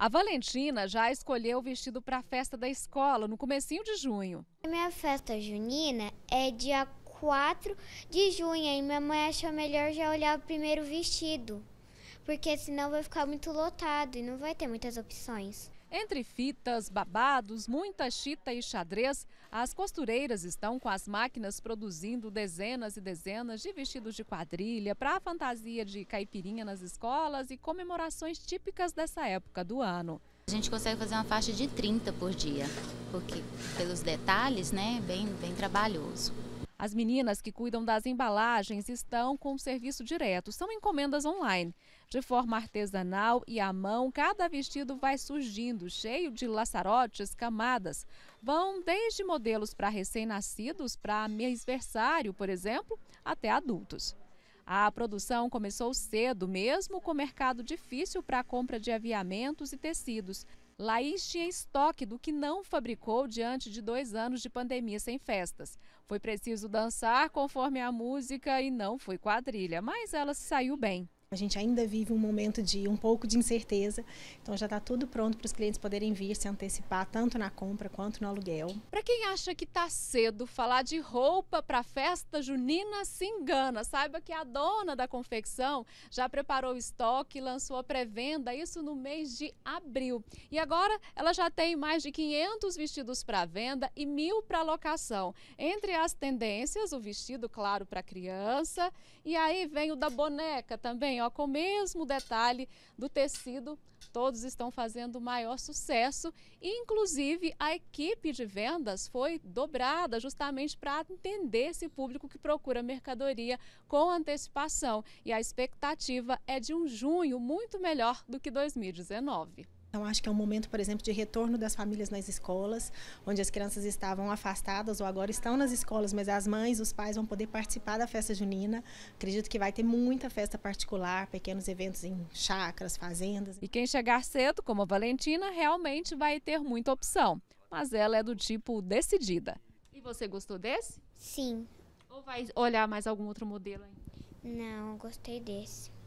A Valentina já escolheu o vestido para a festa da escola, no comecinho de junho. A minha festa junina é dia 4 de junho e minha mãe achou melhor já olhar o primeiro vestido, porque senão vai ficar muito lotado e não vai ter muitas opções. Entre fitas, babados, muita chita e xadrez, as costureiras estão com as máquinas produzindo dezenas e dezenas de vestidos de quadrilha para a fantasia de caipirinha nas escolas e comemorações típicas dessa época do ano. A gente consegue fazer uma faixa de 30 por dia, porque pelos detalhes, né, bem, bem trabalhoso. As meninas que cuidam das embalagens estão com o serviço direto, são encomendas online. De forma artesanal e à mão, cada vestido vai surgindo, cheio de laçarotes, camadas. Vão desde modelos para recém-nascidos, para mêsversário, por exemplo, até adultos. A produção começou cedo, mesmo com o mercado difícil para a compra de aviamentos e tecidos. Laís tinha estoque do que não fabricou diante de dois anos de pandemia sem festas. Foi preciso dançar conforme a música e não foi quadrilha, mas ela se saiu bem. A gente ainda vive um momento de um pouco de incerteza, então já está tudo pronto para os clientes poderem vir se antecipar tanto na compra quanto no aluguel. Para quem acha que está cedo, falar de roupa para festa junina se engana. Saiba que a dona da confecção já preparou o estoque, lançou a pré-venda, isso no mês de abril. E agora ela já tem mais de 500 vestidos para venda e mil para locação. Entre as tendências, o vestido claro para criança e aí vem o da boneca também com o mesmo detalhe do tecido, todos estão fazendo maior sucesso. Inclusive, a equipe de vendas foi dobrada justamente para atender esse público que procura mercadoria com antecipação. E a expectativa é de um junho muito melhor do que 2019. Então, acho que é um momento, por exemplo, de retorno das famílias nas escolas, onde as crianças estavam afastadas ou agora estão nas escolas, mas as mães, os pais vão poder participar da festa junina. Acredito que vai ter muita festa particular, pequenos eventos em chacras, fazendas. E quem chegar cedo, como a Valentina, realmente vai ter muita opção, mas ela é do tipo decidida. E você gostou desse? Sim. Ou vai olhar mais algum outro modelo? Aí? Não, gostei desse.